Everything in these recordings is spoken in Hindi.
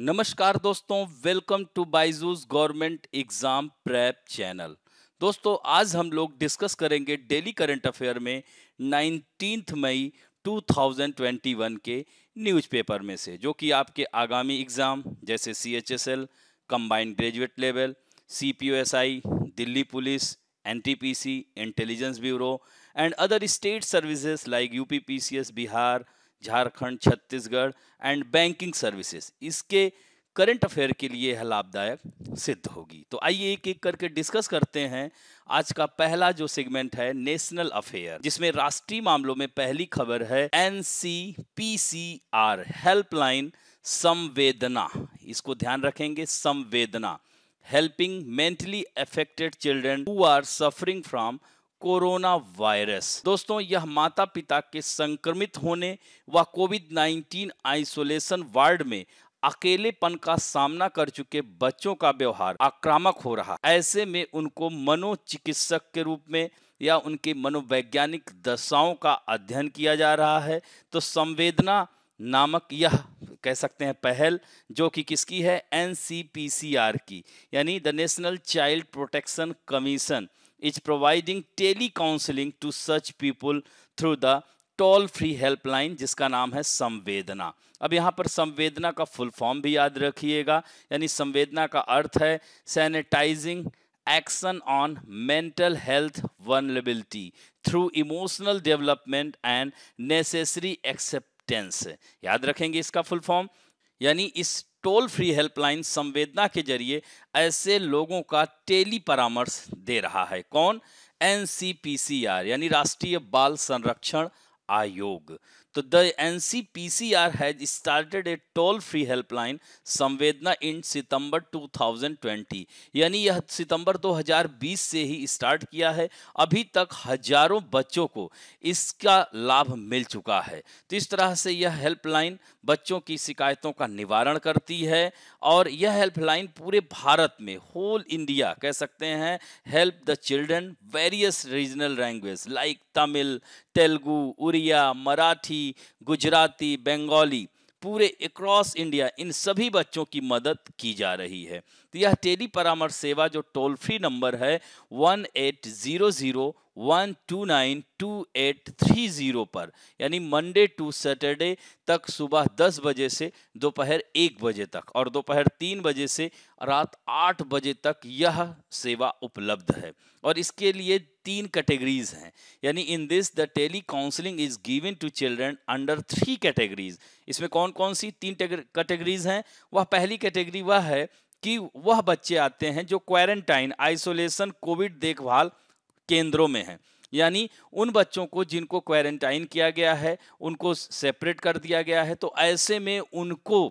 नमस्कार दोस्तों welcome to BYJU'S government exam prep channel दोस्तों आज हम लोग डिस्कस करेंगे डेली करंट अफेयर में नाइनटीन मई 2021 के न्यूज़पेपर में से जो कि आपके आगामी एग्ज़ाम जैसे C H S L combined graduate level C P O S I Delhi police N T P C intelligence bureau and other state services like U P P C S Bihar Jharkhand Chhattisgarh and banking services इसके करंट अफेयर के लिए यह लाभदायक सिद्ध होगी तो आइए एक एक करके डिस्कस करते हैं आज का पहला जो सेगमेंट है नेशनल अफेयर जिसमें राष्ट्रीय मामलों में पहली खबर है N C P C R helpline Samvedana इसको ध्यान रखेंगे Samvedana helping mentally affected children who are suffering from corona virus दोस्तों यह माता पिता के संक्रमित होने व कोविड 19 आइसोलेशन वार्ड में अकेलेपन का सामना कर चुके बच्चों का व्यवहार आक्रामक हो रहा ऐसे में उनको मनोचिकित्सक के रूप में या उनके मनोवैज्ञानिक दशाओं का अध्ययन किया जा रहा है तो संवेदना नामक यह कह सकते हैं पहल जो कि किसकी है एन की यानी the national child protection commission is providing telecounseling to such people through the toll free helpline जिसका नाम है संवेदना अब यहाँ पर संवेदना का फुल फॉर्म भी याद रखिएगा यानी संवेदना का अर्थ है sanitizing action on mental health vulnerability through emotional development and necessary acceptance याद रखेंगे इसका फुल फॉर्म यानी इस टोल फ्री हेल्पलाइन संवेदना के जरिए ऐसे लोगों का टेली परामर्श दे रहा है कौन एन यानी राष्ट्रीय बाल संरक्षण आयोग तो the R has started a toll free helpline Samvedana in सितंबर 2020 यानी यह सितंबर 2020 से ही स्टार्ट किया है अभी तक हजारों बच्चों को इसका लाभ मिल चुका है तो इस तरह से यह हेल्पलाइन बच्चों की शिकायतों का निवारण करती है और यह हेल्पलाइन पूरे भारत में होल इंडिया कह सकते हैं help the children various regional language like Tamil Telugu Oriya Marathi Hindi Gujarati Bengali पूरे अक्रॉस इंडिया इन सभी बच्चों की मदद की जा रही है तो यह टेली परामर्श सेवा जो टोल फ्री नंबर है one eight zero zero one two nine two eight three zero पर यानी मंडे टू सैटरडे तक सुबह दस बजे से दोपहर एक बजे तक और दोपहर तीन बजे से रात आठ बजे तक यह सेवा उपलब्ध है और इसके लिए तीन कैटेगरीज हैं यानी in this the tele counselling is given to children under three categories इसमें कौन कौन सी तीन कैटेगरीज हैं वह पहली कैटेगरी वह है कि वह बच्चे आते हैं जो क्वारंटाइन आइसोलेशन कोविड देखभाल केंद्रों में हैं यानी उन बच्चों को जिनको क्वारंटाइन किया गया है उनको सेपरेट कर दिया गया है तो ऐसे में उनको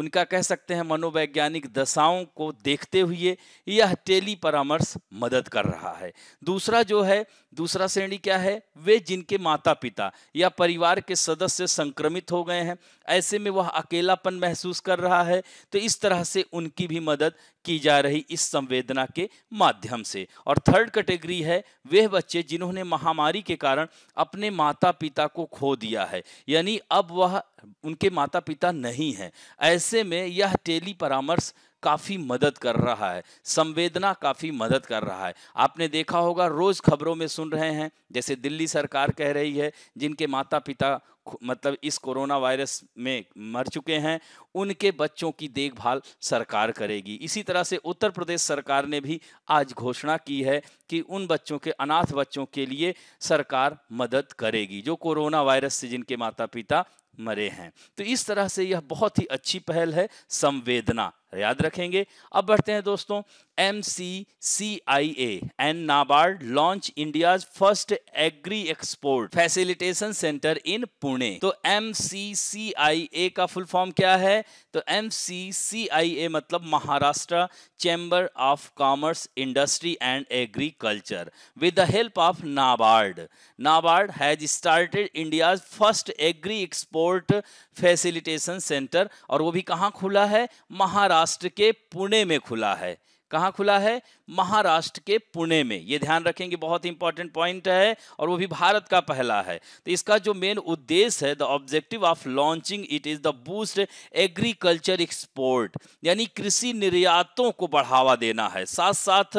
उनका कह सकते हैं मनोवैज्ञानिक दशाओं को देखते हुए यह टेली परामर्श मदद कर रहा है दूसरा जो है दूसरा श्रेणी क्या है वे जिनके माता पिता या परिवार के सदस्य संक्रमित हो गए हैं ऐसे में वह अकेलापन महसूस कर रहा है तो इस तरह से उनकी भी मदद की जा रही इस संवेदना के माध्यम से और थर्ड कैटेगरी है वह बच्चे जिन्होंने महामारी के कारण अपने माता पिता को खो दिया है यानी अब वह उनके माता पिता नहीं हैं ऐसे में यह टेली परामर्श काफ़ी मदद कर रहा है संवेदना काफ़ी मदद कर रहा है आपने देखा होगा रोज़ खबरों में सुन रहे हैं जैसे दिल्ली सरकार कह रही है जिनके माता पिता मतलब इस कोरोना वायरस में मर चुके हैं उनके बच्चों की देखभाल सरकार करेगी इसी तरह से उत्तर प्रदेश सरकार ने भी आज घोषणा की है कि उन बच्चों के अनाथ बच्चों के लिए सरकार मदद करेगी जो कोरोना वायरस से जिनके माता पिता मरे हैं तो इस तरह से यह बहुत ही अच्छी पहल है संवेदना याद रखेंगे अब बढ़ते हैं दोस्तों M C C I A and NABARD launch India first agri export facilitation centre in Pune तो एम सी सी आई ए का फुल फॉर्म क्या है तो M C C I A मतलब Maharashtra chamber of commerce industry and agriculture with the help of NABARD NABARD has started India first agri export facilitation centre और वो भी कहाँ खुला है महाराष्ट्र महाराष्ट्र के पुणे में खुला है कहाँ खुला है महाराष्ट्र के पुणे में ये ध्यान रखेंगे बहुत इंपॉर्टेंट पॉइंट है और वो भी भारत का पहला है तो इसका जो मेन उद्देश्य है the objective of launching it is the boost agriculture export यानी कृषि निर्यातों को बढ़ावा देना है साथ साथ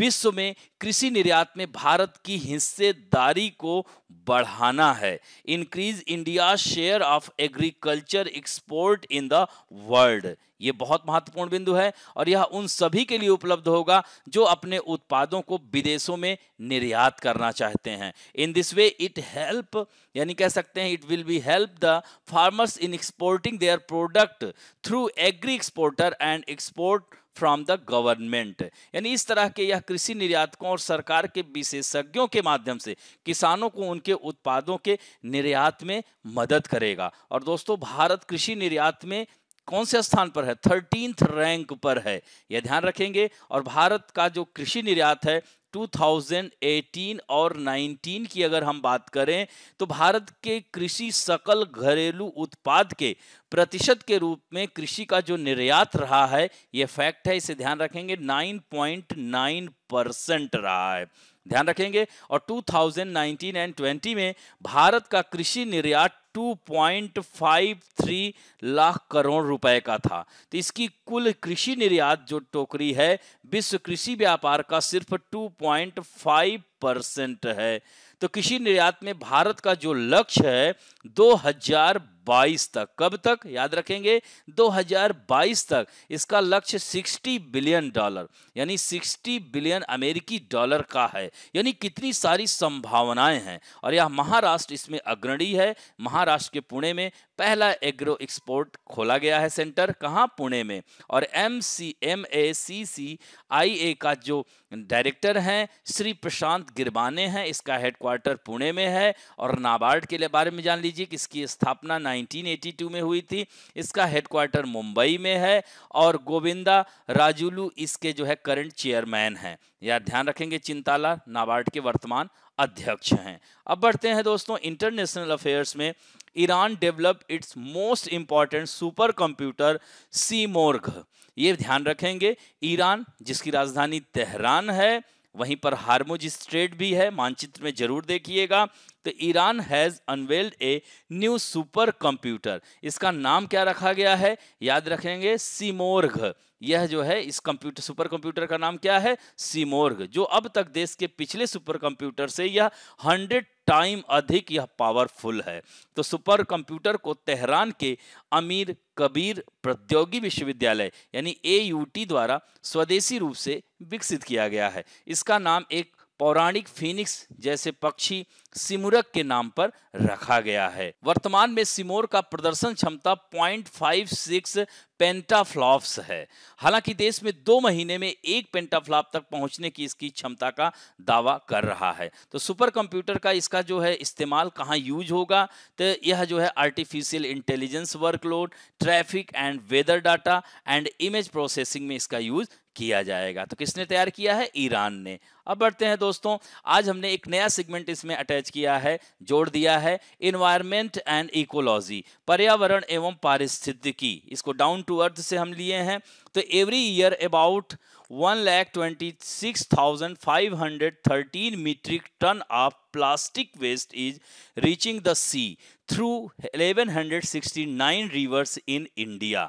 विश्व में कृषि निर्यात में भारत की हिस्सेदारी को बढ़ाना है increase India share of agriculture export in the world ये बहुत महत्वपूर्ण बिंदु है और यह उन सभी के लिए उपलब्ध होगा जो अपने उत्पादों को विदेशों में निर्यात करना चाहते हैं in this way it help यानी कह सकते हैं it will be help the farmers in exporting their product through agri exporter and export from the government यानी इस तरह के यह कृषि निर्यातकों और सरकार के विशेषज्ञों के माध्यम से किसानों को उनके उत्पादों के निर्यात में मदद करेगा और दोस्तों भारत कृषि निर्यात में कौन से स्थान पर है थर्टींथ रैंक पर है यह ध्यान रखेंगे और भारत का जो कृषि निर्यात है 2018 और 19 की अगर हम बात करें तो भारत के कृषि सकल घरेलू उत्पाद के प्रतिशत के रूप में कृषि का जो निर्यात रहा है यह फैक्ट है इसे ध्यान रखेंगे 9.9 परसेंट रहा है ध्यान रखेंगे और 2019 एंड 20 में भारत का कृषि निर्यात 2.53 लाख करोड़ रुपए का था तो इसकी कुल कृषि निर्यात जो टोकरी है विश्व कृषि व्यापार का सिर्फ 2.5 परसेंट है तो कृषि निर्यात में भारत का जो लक्ष्य है 2022 तक कब तक याद रखेंगे 2022 तक इसका लक्ष्य 60 बिलियन डॉलर यानी 60 बिलियन अमेरिकी डॉलर का है यानी कितनी सारी संभावनाएं हैं और यह महाराष्ट्र इसमें अग्रणी है महाराष्ट्र के पुणे में पहला एग्रो एक्सपोर्ट खोला गया है सेंटर कहाँ पुणे में और M C M A C C I ए का जो डायरेक्टर हैं श्री प्रशांत गिरबाने हैं इसका हेडक्वार्टर पुणे में है और नाबार्ड के लिए बारे में जान लीजिए कि इसकी स्थापना 1982 में हुई थी इसका हेडक्वार्टर मुंबई में है और गोविंदा राजुलू इसके जो है करंट चेयरमैन हैं या ध्यान रखेंगे चिंताला नाबार्ड के वर्तमान अध्यक्ष हैं अब बढ़ते हैं दोस्तों इंटरनेशनल अफेयर्स में Iran develop its most important super computer Simorgh ये ध्यान रखेंगे ईरान जिसकी राजधानी तेहरान है वहीं पर हार्मोज स्ट्रेट भी है मानचित्र में जरूर देखिएगा तो Iran has unveiled a new super computer इसका नाम क्या रखा गया है याद रखेंगे सीमोर्घ यह जो है इस कंप्यूटर सुपर कंप्यूटर का नाम क्या है सीमोर्ग जो अब तक देश के पिछले सुपर कंप्यूटर से यह हंड्रेड टाइम अधिक यह पावरफुल है तो सुपर कंप्यूटर को तेहरान के अमीर कबीर प्रौद्योगिकी विश्वविद्यालय यानी ए द्वारा स्वदेशी रूप से विकसित किया गया है इसका नाम एक पौराणिक फिनिक्स जैसे पक्षी सिमुरक के नाम पर रखा गया है वर्तमान में सिमोर का प्रदर्शन क्षमता 0.56 पेंटाफ्लॉप्स है हालांकि देश में दो महीने में एक पेंटाफ्लॉप तक पहुंचने की इसकी क्षमता का दावा कर रहा है तो सुपर कंप्यूटर का इसका जो है इस्तेमाल कहाँ यूज होगा तो यह जो है artificial intelligence workload traffic and weather data and image processing में इसका यूज किया जाएगा तो किसने तैयार किया है ईरान ने अब बढ़ते हैं दोस्तों आज हमने एक नया सेगमेंट इसमें अटैच किया है जोड़ दिया है इन्वायरमेंट एंड इकोलॉजी पर्यावरण एवं पारिस्थितिकी इसको डाउन टू अर्थ से हम लिए हैं तो every year about one lakh twenty six thousand five hundred thirteen metric ton of plastic waste is reaching the sea through eleven hundred sixty nine rivers in India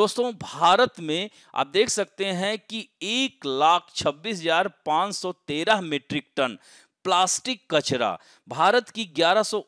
दोस्तों भारत में आप देख सकते हैं कि एक लाख छब्बीस हजार पाँच सौ तेरह मीट्रिक टन प्लास्टिक कचरा भारत की ग्यारह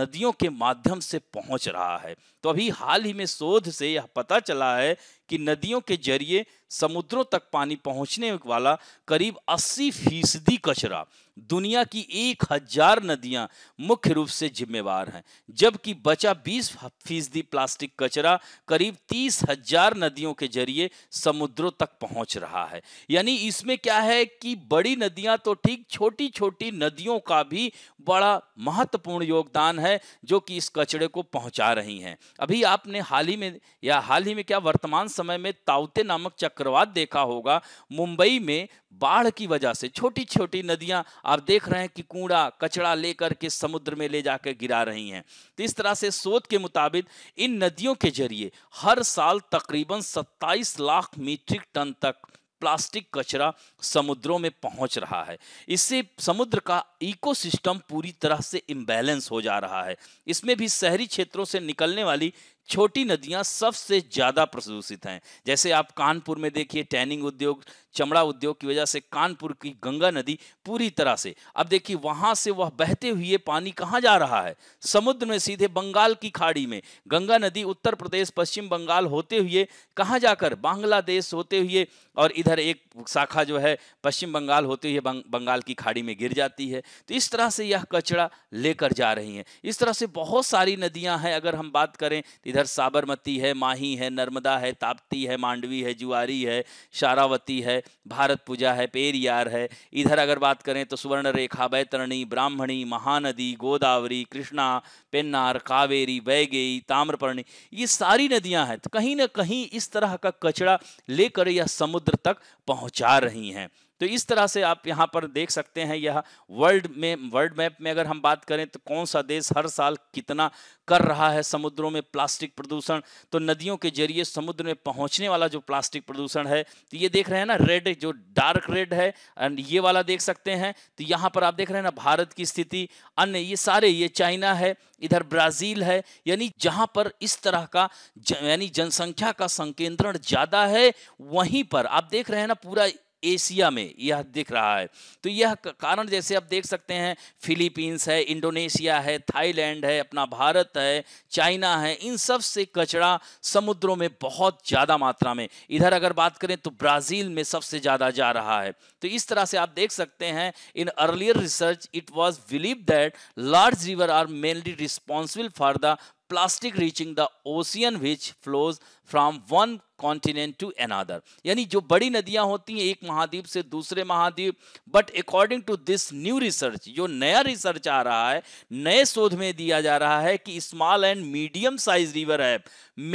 नदियों के माध्यम से पहुंच रहा है तो अभी हाल ही में शोध से यह पता चला है कि नदियों के जरिए समुद्रों तक पानी पहुंचने वाला करीब 80 फीसदी कचरा दुनिया की एक हजार नदियां मुख्य रूप से जिम्मेवार हैं जबकि बचा 20 फीसदी प्लास्टिक कचरा करीब तीस हजार नदियों के जरिए समुद्रों तक पहुंच रहा है यानी इसमें क्या है कि बड़ी नदियां तो ठीक छोटी छोटी नदियों का भी बड़ा महत्वपूर्ण योगदान है जो कि इस कचरे को पहुंचा रही हैं अभी आपने हाल ही में या हाल ही में क्या वर्तमान समय में तावते नामक चक्रवात देखा होगा मुंबई में बाढ़ की वजह से छोटी छोटी नदियां आप देख रहे हैं कि कूड़ा कचड़ा लेकर के समुद्र में ले जाकर गिरा रही हैं तो इस तरह से शोध के मुताबिक इन नदियों के जरिए हर साल तकरीबन 27 लाख मीट्रिक टन तक प्लास्टिक कचरा समुद्रों में पहुंच रहा है इससे समुद्र का इकोसिस्टम पूरी तरह से इम्बैलेंस हो जा रहा है इसमें भी शहरी क्षेत्रों से निकलने वाली छोटी नदियां सबसे ज़्यादा प्रदूषित हैं जैसे आप कानपुर में देखिए टैनिंग उद्योग चमड़ा उद्योग की वजह से कानपुर की गंगा नदी पूरी तरह से अब देखिए वहां से वह बहते हुए पानी कहाँ जा रहा है समुद्र में सीधे बंगाल की खाड़ी में गंगा नदी उत्तर प्रदेश पश्चिम बंगाल होते हुए कहाँ जाकर बांग्लादेश होते हुए और इधर एक शाखा जो है पश्चिम बंगाल होते हुए बंग, बंगाल की खाड़ी में गिर जाती है तो इस तरह से यह कचरा लेकर जा रही है इस तरह से बहुत सारी नदियाँ हैं अगर हम बात करें तो इधर साबरमती है माही है नर्मदा है ताप्ती है मांडवी है जुआरी है शारावती है भारत पूजा है पेरियार है इधर अगर बात करें तो सुवर्ण रेखा बैतरणी ब्राह्मणी महानदी गोदावरी कृष्णा पेन्नार कावेरी वैगेई ताम्रपर्णी ये सारी नदियां हैं तो कहीं ना कहीं इस तरह का कचरा लेकर यह समुद्र तक पहुंचा रही हैं तो इस तरह से आप यहाँ पर देख सकते हैं यह वर्ल्ड में वर्ल्ड मैप में अगर हम बात करें तो कौन सा देश हर साल कितना कर रहा है समुद्रों में प्लास्टिक प्रदूषण तो नदियों के जरिए समुद्र में पहुंचने वाला जो प्लास्टिक प्रदूषण है तो ये देख रहे हैं ना रेड जो डार्क रेड है एंड ये वाला देख सकते हैं तो यहाँ पर आप देख रहे हैं ना भारत की स्थिति अन्य ये सारे ये चाइना है इधर ब्राज़ील है यानी जहाँ पर इस तरह का यानी जनसंख्या का संकेंद्रण ज़्यादा है वहीं पर आप देख रहे हैं ना पूरा एशिया में यह दिख रहा है तो यह कारण जैसे आप देख सकते हैं फिलीपींस है इंडोनेशिया है थाईलैंड है अपना भारत है चाइना है इन सब से कचरा समुद्रों में बहुत ज़्यादा मात्रा में इधर अगर बात करें तो ब्राज़ील में सबसे ज़्यादा जा रहा है तो इस तरह से आप देख सकते हैं in earlier research it was believe that large river are mainly responsible for the plastic reaching the ocean which flows from one continent to another यानी जो बड़ी नदियां होती हैं एक महाद्वीप से दूसरे महाद्वीप but according to this new research जो नया रिसर्च आ रहा है नए शोध में दिया जा रहा है कि small and medium size river है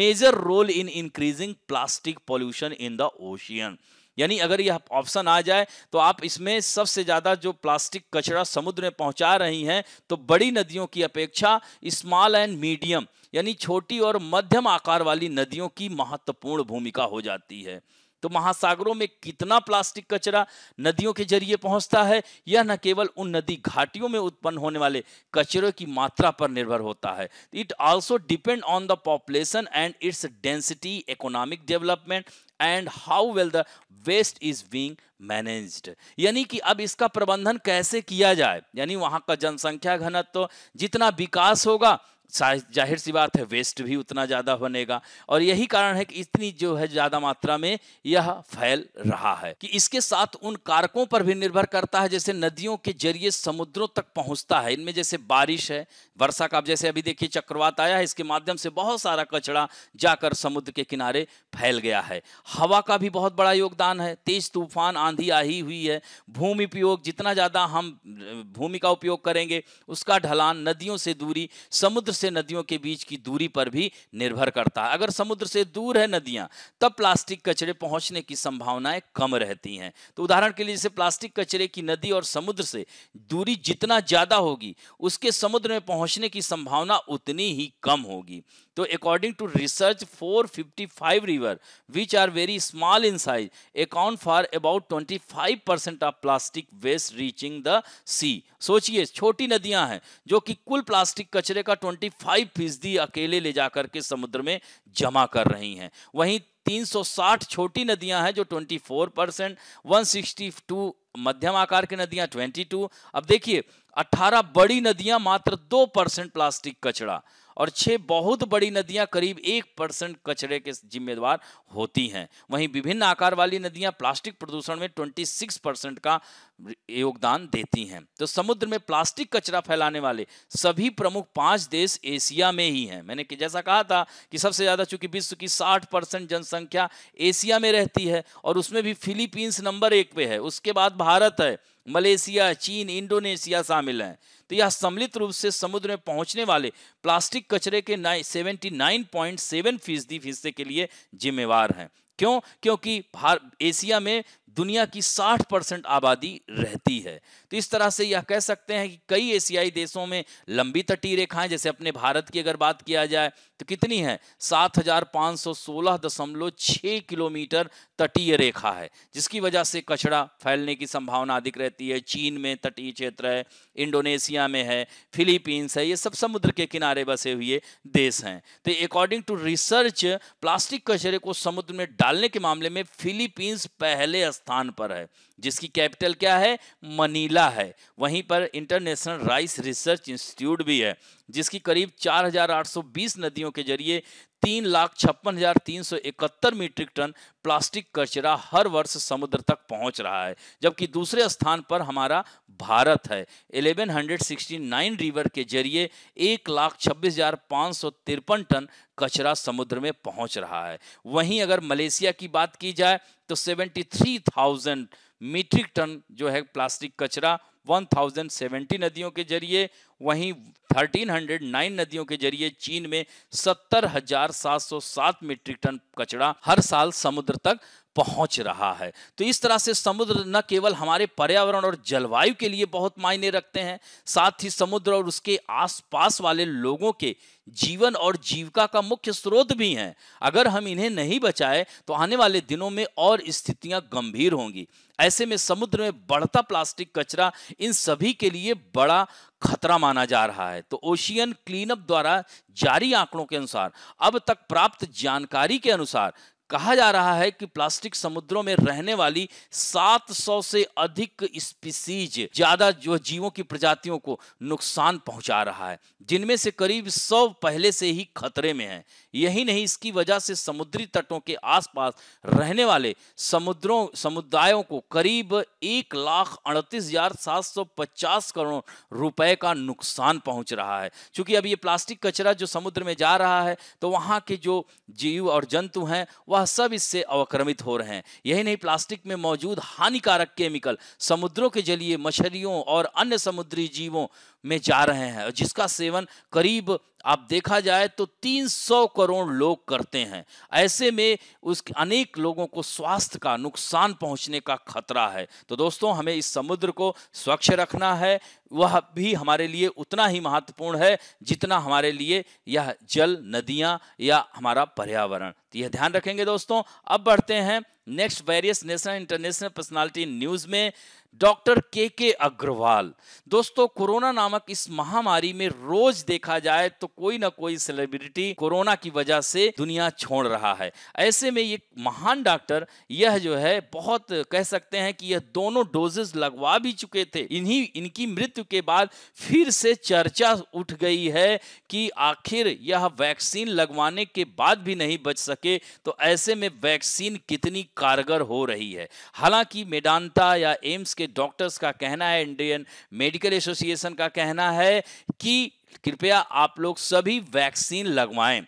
major role in increasing plastic pollution in the ocean यानी अगर यह ऑप्शन आ जाए तो आप इसमें सबसे ज़्यादा जो प्लास्टिक कचरा समुद्र में पहुंचा रही हैं तो बड़ी नदियों की अपेक्षा स्मॉल एंड मीडियम यानी छोटी और मध्यम आकार वाली नदियों की महत्वपूर्ण भूमिका हो जाती है तो महासागरों में कितना प्लास्टिक कचरा नदियों के जरिए पहुंचता है यह न केवल उन नदी घाटियों में उत्पन्न होने वाले कचरे की मात्रा पर निर्भर होता है it also depend on the population and its density economic development and how well the waste is being managed यानी कि अब इसका प्रबंधन कैसे किया जाए यानी वहां का जनसंख्या घनत्व तो, जितना विकास होगा जाहिर सी बात है वेस्ट भी उतना ज़्यादा बनेगा और यही कारण है कि इतनी जो है ज़्यादा मात्रा में यह फैल रहा है कि इसके साथ उन कारकों पर भी निर्भर करता है जैसे नदियों के जरिए समुद्रों तक पहुंचता है इनमें जैसे बारिश है वर्षा का जैसे अभी देखिए चक्रवात आया है इसके माध्यम से बहुत सारा कचरा जाकर समुद्र के किनारे फैल गया है हवा का भी बहुत बड़ा योगदान है तेज तूफान आंधी आई हुई है भूमि उपयोग जितना ज़्यादा हम भूमि का उपयोग करेंगे उसका ढलान नदियों से दूरी समुद्र से नदियों के बीच की दूरी पर भी निर्भर करता है अगर समुद्र से दूर है नदियां तब प्लास्टिक कचरे पहुंचने की संभावनाएं कम रहती हैं तो उदाहरण के लिए जैसे प्लास्टिक कचरे की नदी और समुद्र से दूरी जितना ज़्यादा होगी उसके समुद्र में पहुंचने की संभावना उतनी ही कम होगी तो according to research 455 river which are very small in size account for about 25 percent of plastic waste reaching the sea सोचिए छोटी नदियां हैं जो कि कुल प्लास्टिक कचरे का 25 फीसदी अकेले ले जाकर के समुद्र में जमा कर रही हैं वहीं 360 छोटी नदियां हैं जो 24 परसेंट वन मध्यम आकार की नदियां 22 अब देखिए 18 बड़ी नदियां मात्र 2 परसेंट प्लास्टिक कचरा और छह बहुत बड़ी नदियां करीब एक परसेंट कचरे के जिम्मेदार होती हैं वहीं विभिन्न आकार वाली नदियां प्लास्टिक प्रदूषण में 26 परसेंट का योगदान देती हैं तो समुद्र में प्लास्टिक कचरा फैलाने वाले सभी प्रमुख पांच देश एशिया में ही हैं मैंने जैसा कहा था कि सबसे ज़्यादा चूंकि विश्व की 60 परसेंट जनसंख्या एशिया में रहती है और उसमें भी फिलीपींस नंबर एक पे है उसके बाद भारत है मलेशिया चीन इंडोनेशिया शामिल हैं तो यह सम्मिलित रूप से समुद्र में पहुंचने वाले प्लास्टिक कचरे के सेवेंटी नाइन पॉइंट सेवन फीसदी हिस्से के लिए जिम्मेवार हैं क्यों क्योंकि एशिया में दुनिया की 60 परसेंट आबादी रहती है तो इस तरह से यह कह सकते हैं कि कई एशियाई देशों में लंबी तटीय रेखाएं जैसे अपने भारत की अगर बात किया जाए तो कितनी है 7,516.6 किलोमीटर तटीय रेखा है जिसकी वजह से कचरा फैलने की संभावना अधिक रहती है चीन में तटीय क्षेत्र है इंडोनेशिया में है फिलीपींस है ये सब समुद्र के किनारे बसे हुए देश हैं तो अकॉर्डिंग टू रिसर्च प्लास्टिक कचरे को समुद्र में डालने के मामले में फिलीपींस पहले स्थान पर है जिसकी कैपिटल क्या है मनीला है वहीं पर इंटरनेशनल राइस रिसर्च इंस्टीट्यूट भी है जिसकी करीब 4,820 नदियों के जरिए तीन लाख छप्पन हजार तीन सौ इकहत्तर मीट्रिक टन प्लास्टिक कचरा हर वर्ष समुद्र तक पहुंच रहा है जबकि दूसरे स्थान पर हमारा भारत है 1169 रिवर के जरिए एक लाख छब्बीस हजार पाँच सौ तिरपन टन कचरा समुद्र में पहुंच रहा है वहीं अगर मलेशिया की बात की जाए तो 73,000 मीट्रिक टन जो है प्लास्टिक कचरा 1070 नदियों के जरिए वहीं 1309 नदियों के जरिए चीन में 70,707 मीट्रिक टन कचरा हर साल समुद्र तक पहुंच रहा है तो इस तरह से समुद्र न केवल हमारे पर्यावरण और जलवायु के लिए बहुत मायने रखते हैं साथ ही समुद्र और उसके आसपास वाले लोगों के जीवन और जीविका का मुख्य स्रोत भी हैं अगर हम इन्हें नहीं बचाए तो आने वाले दिनों में और स्थितियां गंभीर होंगी ऐसे में समुद्र में बढ़ता प्लास्टिक कचरा इन सभी के लिए बड़ा खतरा माना जा रहा है तो ओशियन क्लीनअप द्वारा जारी आंकड़ों के अनुसार अब तक प्राप्त जानकारी के अनुसार कहा जा रहा है कि प्लास्टिक समुद्रों में रहने वाली 700 से अधिक स्पीसीज ज्यादा जो जीवों की प्रजातियों को नुकसान पहुंचा रहा है जिनमें से करीब 100 पहले से ही खतरे में हैं यही नहीं इसकी वजह से समुद्री तटों के आसपास रहने वाले समुद्रों समुदायों को करीब एक लाख अड़तीस हजार सात सौ पचास करोड़ रुपए का नुकसान पहुंच रहा है क्योंकि अब ये प्लास्टिक कचरा जो समुद्र में जा रहा है तो वहां के जो जीव और जंतु हैं वह सब इससे अवक्रमित हो रहे हैं यही नहीं प्लास्टिक में मौजूद हानिकारक केमिकल समुद्रों के जलिए मछलियों और अन्य समुद्री जीवों में जा रहे हैं जिसका सेवन करीब आप देखा जाए तो 300 करोड़ लोग करते हैं ऐसे में उस अनेक लोगों को स्वास्थ्य का नुकसान पहुंचने का खतरा है तो दोस्तों हमें इस समुद्र को स्वच्छ रखना है वह भी हमारे लिए उतना ही महत्वपूर्ण है जितना हमारे लिए यह जल नदियां या हमारा पर्यावरण तो यह ध्यान रखेंगे दोस्तों अब बढ़ते हैं next various national international personality news में डॉक्टर के के अग्रवाल दोस्तों कोरोना नामक इस महामारी में रोज देखा जाए तो कोई ना कोई सेलिब्रिटी कोरोना की वजह से दुनिया छोड़ रहा है ऐसे में ये महान डॉक्टर यह जो है बहुत कह सकते हैं कि यह दोनों डोजेस लगवा भी चुके थे इन्हीं इनकी मृत्यु के बाद फिर से चर्चा उठ गई है कि आखिर यह वैक्सीन लगवाने के बाद भी नहीं बच सके तो ऐसे में वैक्सीन कितनी कारगर हो रही है हालांकि मेडांता या एम्स के के डॉक्टर्स का कहना है इंडियन मेडिकल एसोसिएशन का कहना है कि कृपया आप लोग सभी वैक्सीन लगवाएं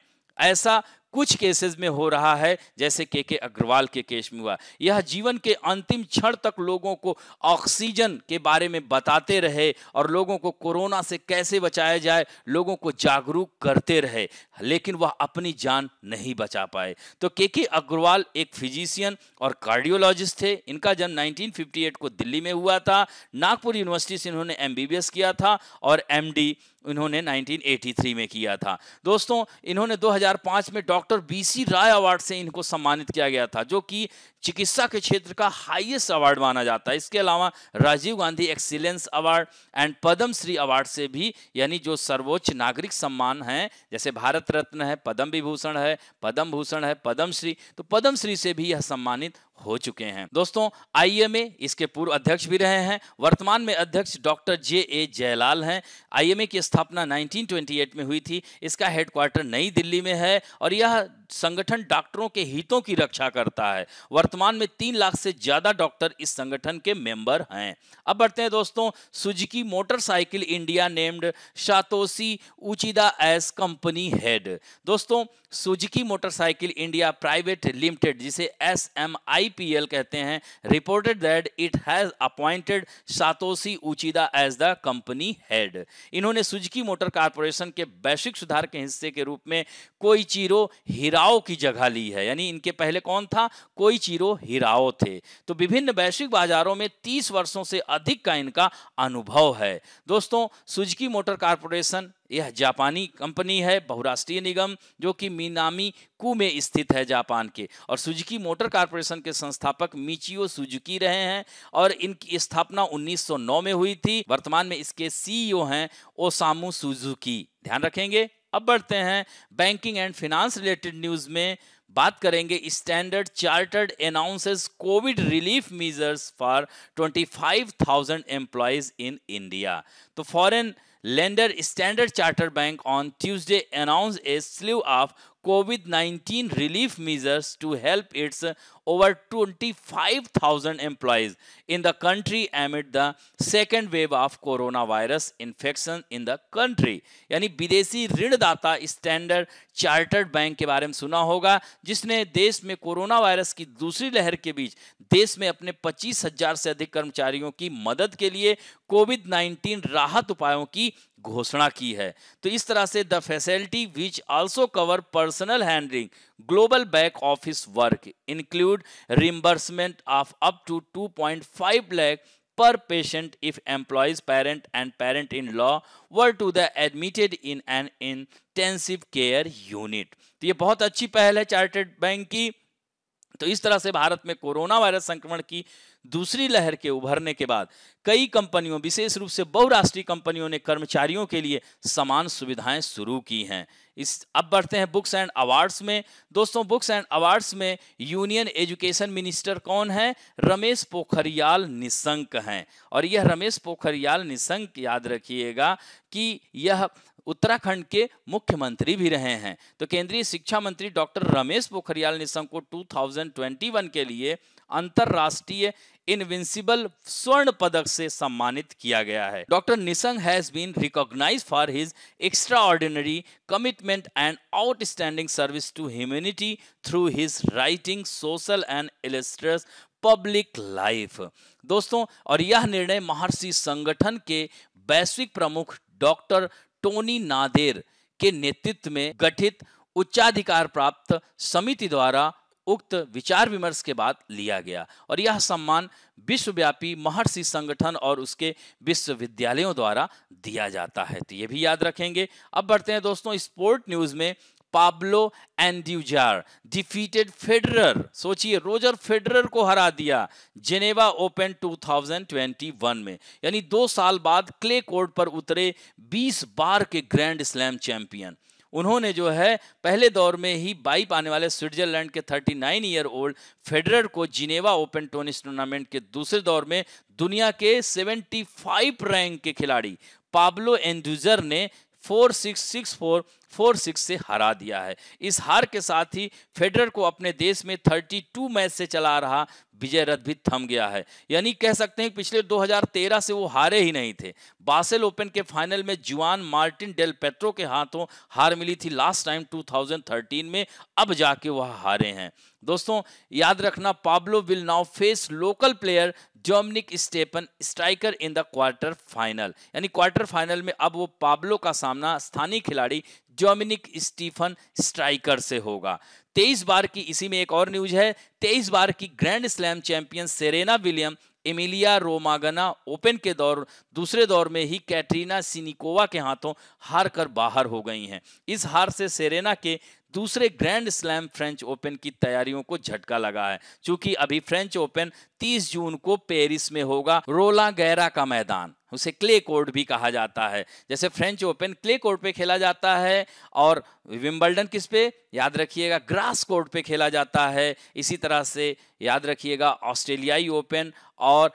ऐसा कुछ केसेस में हो रहा है जैसे के के अग्रवाल के केस में हुआ यह जीवन के अंतिम क्षण तक लोगों को ऑक्सीजन के बारे में बताते रहे और लोगों को कोरोना से कैसे बचाया जाए लोगों को जागरूक करते रहे लेकिन वह अपनी जान नहीं बचा पाए तो के के अग्रवाल एक फिजिशियन और कार्डियोलॉजिस्ट थे इनका जन्म नाइनटीन को दिल्ली में हुआ था नागपुर यूनिवर्सिटी से इन्होंने एम किया था और एम इन्होंने 1983 में किया था दोस्तों इन्होंने 2005 में डॉक्टर बीसी राय अवार्ड से इनको सम्मानित किया गया था जो कि चिकित्सा के क्षेत्र का हाईएस्ट अवार्ड माना जाता है इसके अलावा Rajiv Gandhi excellence award and Padmashri award से भी यानी जो सर्वोच्च नागरिक सम्मान हैं जैसे भारत रत्न है पद्म विभूषण है पद्म भूषण है पद्मश्री तो पद्मश्री से भी यह सम्मानित हो चुके हैं दोस्तों आईएमए इसके पूर्व अध्यक्ष भी रहे हैं वर्तमान में अध्यक्ष डॉक्टर जे ए जयलाल हैं आईएमए की स्थापना 1928 में हुई थी इसका हेडक्वार्टर नई दिल्ली में है और यह संगठन डॉक्टरों के हितों की रक्षा करता है वर्तमान में तीन लाख से ज़्यादा डॉक्टर इस संगठन के मेंबर हैं अब बढ़ते हैं दोस्तों Suzuki motorcycle India named Satoshi Uchida as company head दोस्तों Suzuki motorcycle India private limited जिसे S M I P L कहते हैं reported that it has appointed Satoshi Uchida as the company head इन्होंने सुजुकी मोटर कारपोरेशन के वैश्विक सुधार के हिस्से के रूप में कोई चीरो हीरा हिराओ की जगह ली है यानी इनके पहले कौन था कोई चीरो हिराओ थे तो विभिन्न वैश्विक बाजारों में तीस वर्षों से अधिक का इनका अनुभव है दोस्तों सुजकी मोटर कारपोरेशन यह जापानी कंपनी है बहुराष्ट्रीय निगम जो कि मीनामी कु में स्थित है जापान के और सुजुकी मोटर कारपोरेशन के संस्थापक मिचियो सुजुकी रहे हैं और इनकी स्थापना 1909 में हुई थी वर्तमान में इसके सीईओ e हैं ओसामू सुजुकी ध्यान रखेंगे अब बढ़ते हैं banking and finance related news में बात करेंगे Standard Chartered announces COVID relief measures for 25,000 employees in India तो foreign lender Standard Chartered bank on Tuesday announce a slew ऑफ COVID-19 relief measures to help its over 25,000 employees in the country amid the second wave of coronavirus infection in the country. यानी विदेशी ऋणदाता स्टैंडर्ड चार्टर्ड बैंक के बारे में सुना होगा जिसने देश में कोरोना वायरस की दूसरी लहर के बीच देश में अपने 25,000 से अधिक कर्मचारियों की मदद के लिए कोविड 19 राहत उपायों की घोषणा की है तो इस तरह से the facility which also cover personal handling global back office work include reimbursement of up to 2.5 lakh per patient if employees parent and parent in law were to the admitted in an intensive care unit तो ये बहुत अच्छी पहल है चार्टर्ड बैंक की तो इस तरह से भारत में कोरोना वायरस संक्रमण की दूसरी लहर के उभरने के बाद कई कंपनियों विशेष रूप से बहुराष्ट्रीय कंपनियों ने कर्मचारियों के लिए समान सुविधाएं शुरू की हैं इस अब बढ़ते हैं बुक्स एंड अवार्ड्स में दोस्तों बुक्स एंड अवार्ड्स में यूनियन एजुकेशन मिनिस्टर कौन है रमेश पोखरियाल निशंक हैं और यह रमेश पोखरियाल निशंक याद रखिएगा कि यह उत्तराखंड के मुख्यमंत्री भी रहे हैं तो केंद्रीय शिक्षा मंत्री डॉक्टर रमेश पोखरियाल निशंक को 2021 के लिए अंतर्राष्ट्रीय इनविंसिबल स्वर्ण पदक से सम्मानित किया गया है doctor Nishank has been recognize for his extraordinary commitment and outstanding service to humanity through his writing social and illustrious public life दोस्तों और यह निर्णय महर्षि संगठन के वैश्विक प्रमुख डॉक्टर टोनी नादेर के नेतृत्व में गठित उच्चाधिकार प्राप्त समिति द्वारा उक्त विचार विमर्श के बाद लिया गया और यह सम्मान विश्वव्यापी महर्षि संगठन और उसके विश्वविद्यालयों द्वारा दिया जाता है तो ये भी याद रखेंगे अब बढ़ते हैं दोस्तों स्पोर्ट न्यूज में पाब्लो एंड्यूजार डिफीटेड फेडरर सोचिए रोजर फेडरर को हरा दिया जेनेवा ओपन 2021 में यानी दो साल बाद क्ले कोर्ट पर उतरे 20 बार के ग्रैंड स्लैम चैंपियन उन्होंने जो है पहले दौर में ही बाइप आने वाले स्विट्जरलैंड के 39 ईयर ओल्ड फेडरर को जिनेवा ओपन टेनिस टूर्नामेंट के दूसरे दौर में दुनिया के 75 रैंक के खिलाड़ी पाब्लो एंडूजर ने four six six four four six से हरा दिया है इस हार के साथ ही फेडरर को अपने देश में थर्टी टू मैच से चला रहा विजय रथ भी थम गया है यानी कह सकते हैं पिछले 2013 से वो हारे ही नहीं थे बासेल ओपन के फाइनल में जुआन मार्टिन डेल पेट्रो के हाथों हार मिली थी लास्ट टाइम 2013 में अब जाके वह हारे हैं दोस्तों याद रखना Pablo will now face local player Dominic Stephan Stricker in the quarter final यानी क्वार्टर फाइनल में अब वो पाब्लो का सामना स्थानीय खिलाड़ी डोमिनिक स्टीफन स्ट्राइकर से होगा 23 बार की इसी में एक और न्यूज है 23 बार की grand slam champion Serena William Emilia Romagna open के दौर दूसरे दौर में ही कैटरीना सिनिकोवा के हाथों हार कर बाहर हो गई हैं इस हार से सेरेना के दूसरे ग्रैंड स्लैम फ्रेंच ओपन की तैयारियों को झटका लगा है चूंकि अभी फ्रेंच ओपन 30 जून को पेरिस में होगा रोला गैरा का मैदान उसे क्ले कोर्ट भी कहा जाता है जैसे फ्रेंच ओपन क्ले कोर्ट पे खेला जाता है और विम्बल्डन किस पे याद रखिएगा ग्रास कोर्ट पे खेला जाता है इसी तरह से याद रखिएगा ऑस्ट्रेलियाई ओपन और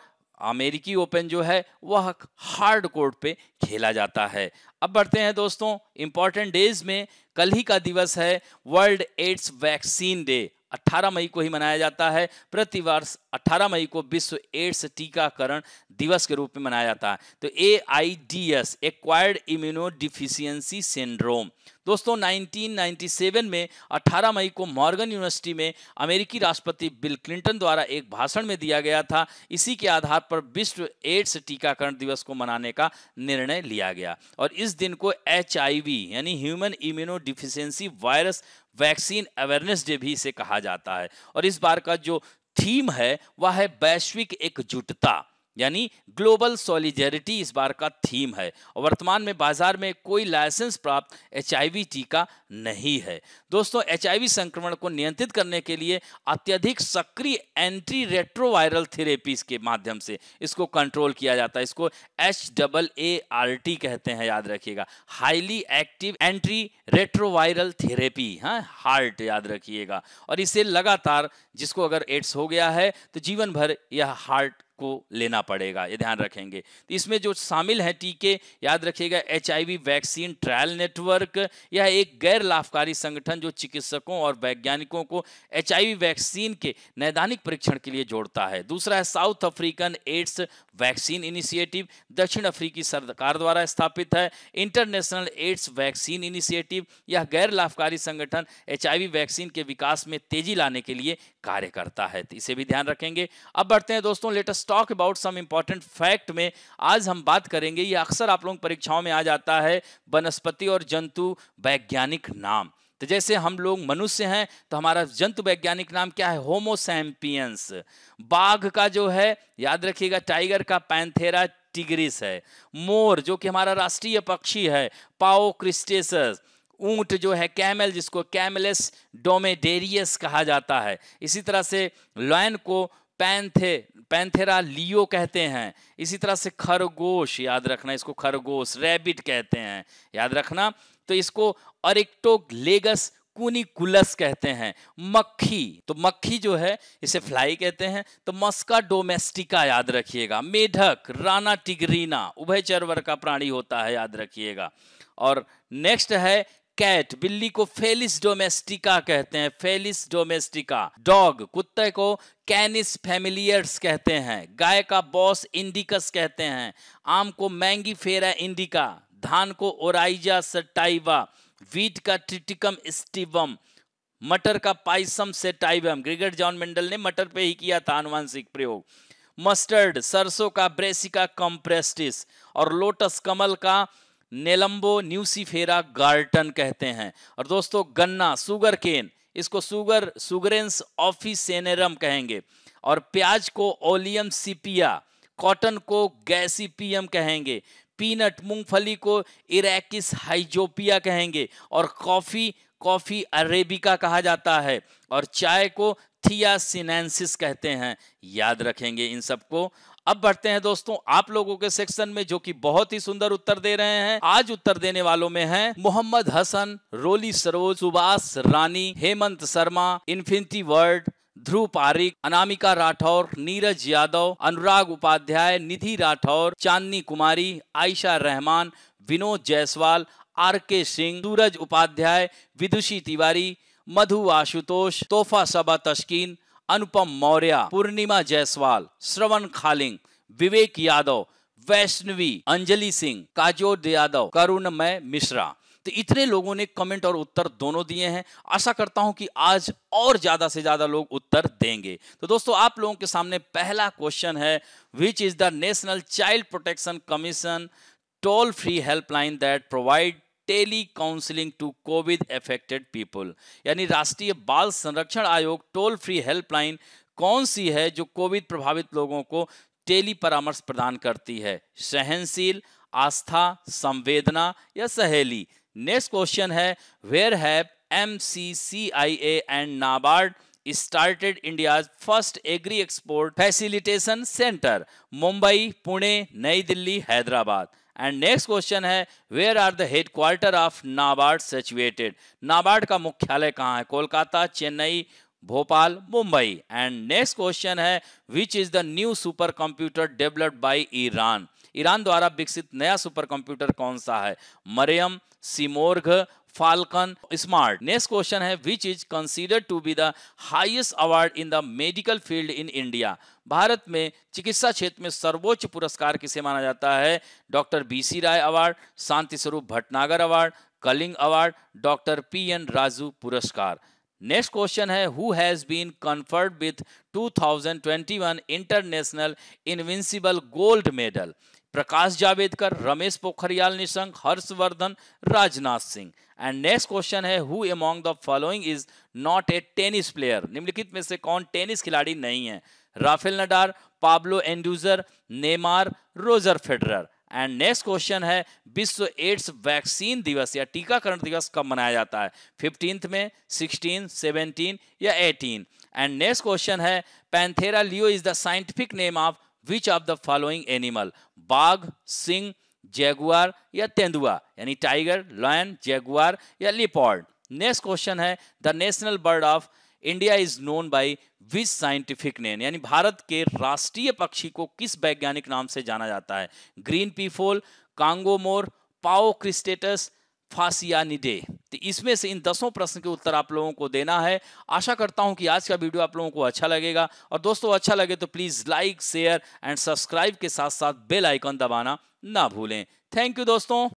अमेरिकी ओपन जो है वह हार्ड कोर्ट पे खेला जाता है अब बढ़ते हैं दोस्तों इंपॉर्टेंट डेज में कल ही का दिवस है वर्ल्ड एड्स वैक्सीन डे 18 मई को ही मनाया जाता है प्रतिवर्ष 18 मई को विश्व एड्स टीकाकरण दिवस के रूप में मनाया जाता है तो A I D S acquired immunodeficiency syndrome दोस्तों 1997 में 18 मई को मॉर्गन यूनिवर्सिटी में अमेरिकी राष्ट्रपति बिल क्लिंटन द्वारा एक भाषण में दिया गया था इसी के आधार पर विश्व एड्स टीकाकरण दिवस को मनाने का निर्णय लिया गया और इस दिन को एच यानी human immunodeficiency virus vaccine awareness day भी इसे कहा जाता है और इस बार का जो थीम है वह है वैश्विक एकजुटता यानी ग्लोबल सॉलिडेरिटी इस बार का थीम है और वर्तमान में बाजार में कोई लाइसेंस प्राप्त एच टीका नहीं है दोस्तों एच संक्रमण को नियंत्रित करने के लिए अत्यधिक सक्रिय एंटी रेट्रोवायरल थेरेपीज के माध्यम से इसको कंट्रोल किया जाता है इसको H double A R T कहते हैं याद रखिएगा highly active entry retroviral therapy हाँ हार्ट याद रखिएगा और इसे लगातार जिसको अगर एड्स हो गया है तो जीवन भर यह हार्ट आपको लेना पड़ेगा ये ध्यान रखेंगे तो इसमें जो शामिल हैं टीके याद रखिएगा एच वैक्सीन ट्रायल नेटवर्क यह एक गैर लाभकारी संगठन जो चिकित्सकों और वैज्ञानिकों को एच वैक्सीन के नैदानिक परीक्षण के लिए जोड़ता है दूसरा है South African AIDS vaccine initiative दक्षिण अफ्रीकी सरकार द्वारा स्थापित है इंटरनेशनल एड्स वैक्सीन इनिशिएटिव यह गैर लाभकारी संगठन एच वैक्सीन के विकास में तेजी लाने के लिए कार्य करता है तो इसे भी ध्यान रखेंगे अब बढ़ते हैं दोस्तों latest talk about some important fact में आज हम बात करेंगे ये अक्सर आप लोग परीक्षाओं में आ जाता है वनस्पति और जंतु वैज्ञानिक नाम तो जैसे हम लोग मनुष्य हैं तो हमारा जंतु वैज्ञानिक नाम क्या है होमोसैम्पियंस बाघ का जो है याद रखिएगा टाइगर का पैंथेरा टिग्रिस है मोर जो कि हमारा राष्ट्रीय पक्षी है पाओ क्रिस्टेस ऊंट जो है कैमल जिसको कैमलेस डोमेडेरियस कहा जाता है इसी तरह से लॉयन को पैंथे पैंथेरा लियो कहते हैं इसी तरह से खरगोश याद रखना इसको खरगोश रैबिट कहते हैं याद रखना तो इसको अरिक्टोलेगस कुनिकुलस कहते हैं मक्खी तो मक्खी जो है इसे फ्लाई कहते हैं तो मस्का डोमेस्टिका याद रखिएगा मेढक राना टिगरीना उभयचर वर्ग का प्राणी होता है याद रखिएगा और नेक्स्ट है कैट बिल्ली को फेलिस डोमेस्टिका कहते हैं फेलिस डोमेस्टिका डॉग कुत्ते को कैनिस फैमिलियर्स कहते हैं गाय का बॉस इंडिकस कहते हैं आम को मैंगी फेरा इंडिका धान को ओराइजा सटाइवा वीट का ट्रिटिकम स्टिवम मटर का Pisum sativum Gregor Johann Mendel ने मटर पे ही किया था अनुवांशिक प्रयोग मस्टर्ड सरसों का ब्रेसिका कॉम्प्रेस्टिस और लोटस कमल का नेलम्बो न्यूसीफेरा गार्टन कहते हैं और दोस्तों गन्ना सुगर केन इसको सुगर सुगरेंस ऑफिसेनेरम कहेंगे और प्याज को ओलियम सीपिया कॉटन को गैसीपियम कहेंगे पीनट मूंगफली को इराकिस हाइजोपिया कहेंगे और कॉफ़ी कॉफ़ी अरेबिका कहा जाता है और चाय को थियासिनेंसिस कहते हैं याद रखेंगे इन सबको अब बढ़ते हैं दोस्तों आप लोगों के सेक्शन में जो कि बहुत ही सुंदर उत्तर दे रहे हैं आज उत्तर देने वालों में हैं Mohammad Hasan Roli Saroj Subhash Rani Hemant Sharma infinity word Dhruv Pareek Anamika Rathore Neeraj Yadav Anurag Upadhyay Nidhi Rathore Chandni Kumari Aisha Rahman Vinod Jaiswal R K Singh सूरज उपाध्याय विदुषी तिवारी मधु आशुतोष तोहफा सबा तस्कीन अनुपम मौर्य पूर्णिमा जायसवाल श्रवण खालिंग विवेक यादव वैष्णवी अंजलि सिंह काजोद यादव करुणमय मिश्रा तो इतने लोगों ने कमेंट और उत्तर दोनों दिए हैं आशा करता हूं कि आज और ज्यादा से ज्यादा लोग उत्तर देंगे तो दोस्तों आप लोगों के सामने पहला क्वेश्चन है which is the national child protection commission toll free helpline that provide tele counselling to COVID affected people यानी राष्ट्रीय बाल संरक्षण आयोग टोल फ्री हेल्पलाइन कौन सी है जो कोविड प्रभावित लोगों को टेली परामर्श प्रदान करती है सहनशील आस्था संवेदना या सहेली नेक्स्ट क्वेश्चन है where have M C C I A and NABARD started India first agri export facilitation centre Mumbai Pune New Delhi Hyderabad and next question है where are the headquarter of NABARD situated NABARD का मुख्यालय कहाँ है Kolkata Chennai Bhopal Mumbai and next question है which is the new super computer developed by Iran Iran द्वारा विकसित नया सुपर कंप्यूटर कौन सा है Maryam Simorgh Falcon Smart next question है which is considered to be the highest award in the medical field in India Bharat में चिकित्सा क्षेत्र में सर्वोच्च पुरस्कार किसे माना जाता है doctor B Roy award Shanti Swarup Bhatnagar award Kalinga award doctor P N Raju पुरस्कार नेक्स्ट क्वेश्चन है who has been conferred with 2021 international invincible gold medal Prakash Javadekar Ramesh Pokhriyal Nishank Harshvardhan Rajnath Singh and next question है who among the following is not a tennis player निम्नलिखित में से कौन टेनिस खिलाड़ी नहीं है Rafael Nadal Pablo Andujar Neymar Roger Federer and next question है विश्व एड्स वैक्सीन दिवस या टीकाकरण दिवस कब मनाया जाता है फिफ्टींथ में सिक्सटीन सेवनटीन या एटीन एंड नेक्स्ट क्वेश्चन है Panthera leo is the scientific name of which of the following animal बाघ सिंह जैगुआर या तेंदुआ यानी टाइगर लॉयन जैगुआर या लिपॉर्ड नेक्स्ट क्वेश्चन है the national bird of India is known by which scientific name यानी भारत के राष्ट्रीय पक्षी को किस वैज्ञानिक नाम से जाना जाता है ग्रीन पीफोल कांगो मोर पाओ क्रिस्टेटस फासियानी निडे तो इसमें से इन दसों प्रश्न के उत्तर आप लोगों को देना है आशा करता हूं कि आज का वीडियो आप लोगों को अच्छा लगेगा और दोस्तों अच्छा लगे तो please like share and subscribe के साथ साथ बेल आइकन दबाना ना भूलें थैंक यू दोस्तों